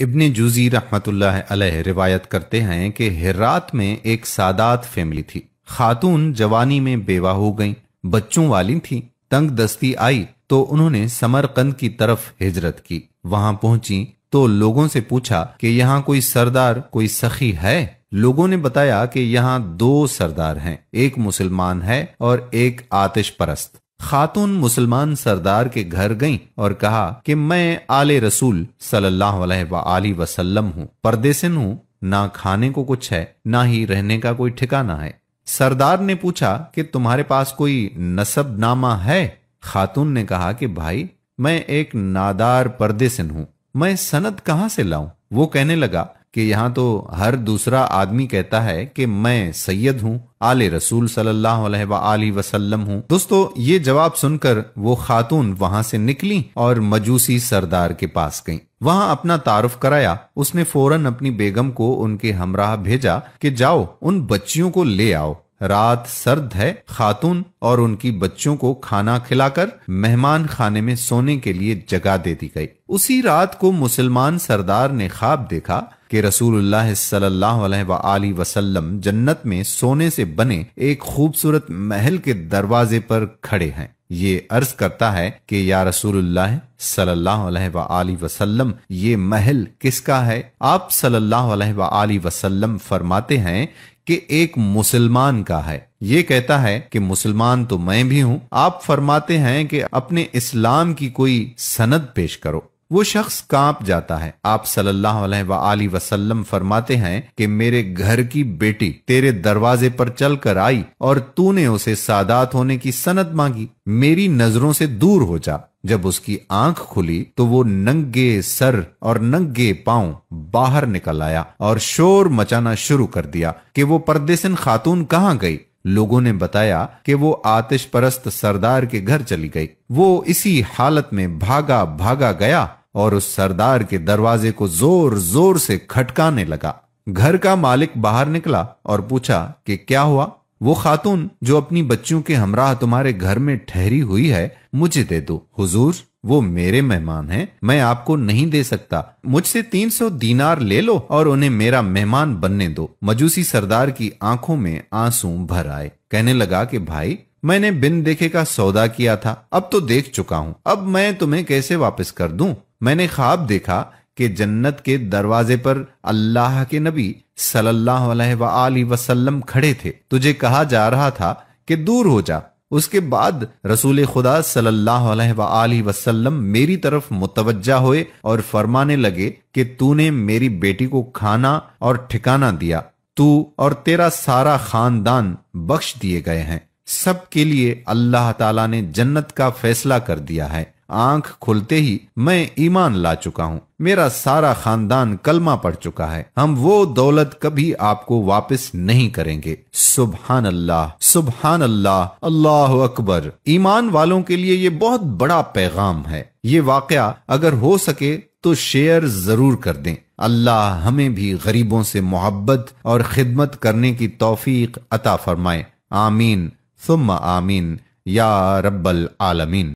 इबन juicy रहमत रिवायत करते हैं कि हिरात में एक सादात फैमिली थी खातून जवानी में बेवा हो गई बच्चों वाली थी तंग दस्ती आई तो उन्होंने समरकंद की तरफ हिजरत की वहां पहुंची तो लोगों से पूछा कि यहाँ कोई सरदार कोई सखी है लोगों ने बताया कि यहाँ दो सरदार हैं एक मुसलमान है और एक आतिश परस्त खातून मुसलमान सरदार के घर गईं और कहा कि मैं आले रसूल सल्लल्लाहु अलैहि वसल्लम हूँ परदेसिन हूँ ना खाने को कुछ है ना ही रहने का कोई ठिकाना है सरदार ने पूछा कि तुम्हारे पास कोई नसब नामा है खातून ने कहा कि भाई मैं एक नादार परदेसिन हूँ मैं सनद कहाँ से लाऊं वो कहने लगा कि यहाँ तो हर दूसरा आदमी कहता है कि मैं सैयद हूँ आले रसूल सल्लल्लाहु अलैहि वसल्लम हूँ दोस्तों ये जवाब सुनकर वो खातून वहां से निकली और मजूसी सरदार के पास गई वहां अपना तारुफ कराया उसने फौरन अपनी बेगम को उनके हमराह भेजा कि जाओ उन बच्चियों को ले आओ रात सर्द है खातून और उनकी बच्चों को खाना खिलाकर मेहमान खाने में सोने के लिए जगह दे दी गई उसी रात को मुसलमान सरदार ने ख्वाब देखा कि रसूलुल्लाह सल्लल्लाहु अलैहि वसल्लम जन्नत में सोने से बने एक खूबसूरत महल के दरवाजे पर खड़े हैं ये अर्ज करता है कि या रसूलुल्लाह सल्लल्लाहु अलैहि वसल्लम ये महल किसका है आप सल्लल्लाहु अलैहि वसल्लम फरमाते हैं कि एक मुसलमान का है ये कहता है कि मुसलमान तो मैं भी हूं आप फरमाते हैं कि अपने इस्लाम की कोई सनद पेश करो वो शख्स कांप जाता है आप सल्लल्लाहु अलैहि वसल्लम फरमाते हैं कि मेरे घर की बेटी तेरे दरवाजे पर चलकर आई और तूने उसे सादात होने की सनद मांगी मेरी नजरों से दूर हो जा जब उसकी आंख खुली तो वो नंगे सर और नंगे पांव बाहर निकल आया और शोर मचाना शुरू कर दिया कि वो परदेसिन खातून कहाँ गई लोगों ने बताया कि वो आतिश परस्त सरदार के घर चली गई वो इसी हालत में भागा भागा गया और उस सरदार के दरवाजे को जोर जोर से खटकाने लगा घर का मालिक बाहर निकला और पूछा कि क्या हुआ वो खातून जो अपनी बच्चियों के हमराह तुम्हारे घर में ठहरी हुई है मुझे दे दो हुजूर वो मेरे मेहमान हैं मैं आपको नहीं दे सकता मुझसे तीन सौ दीनार ले लो और उन्हें मेरा मेहमान बनने दो मजूसी सरदार की आंखों में आंसू भर आए कहने लगा कि भाई मैंने बिन देखे का सौदा किया था अब तो देख चुका हूँ अब मैं तुम्हें कैसे वापस कर दूं मैंने ख्वाब देखा कि जन्नत के दरवाजे पर अल्लाह के नबी सल्लल्लाहु अलैहि वसल्लम खड़े थे तुझे कहा जा रहा था कि दूर हो जा उसके बाद रसूल खुदा सल्लल्लाहु अलैहि वसल्लम मेरी तरफ मुतवजा हुए और फरमाने लगे कि तूने मेरी बेटी को खाना और ठिकाना दिया तू और तेरा सारा खानदान बख्श दिए गए हैं सबके लिए अल्लाह ताला ने जन्नत का फैसला कर दिया है आंख खुलते ही मैं ईमान ला चुका हूँ मेरा सारा खानदान कलमा पड़ चुका है हम वो दौलत कभी आपको वापस नहीं करेंगे सुबहान अल्लाह सुबहान अल्लाह अल्लाह अकबर ईमान वालों के लिए ये बहुत बड़ा पैगाम है ये वाकया अगर हो सके तो शेयर जरूर कर दें अल्लाह हमें भी गरीबों से मोहब्बत और खिदमत करने की तोफीक अता फरमाए आमीन सुम आमीन या रब्बल आलमीन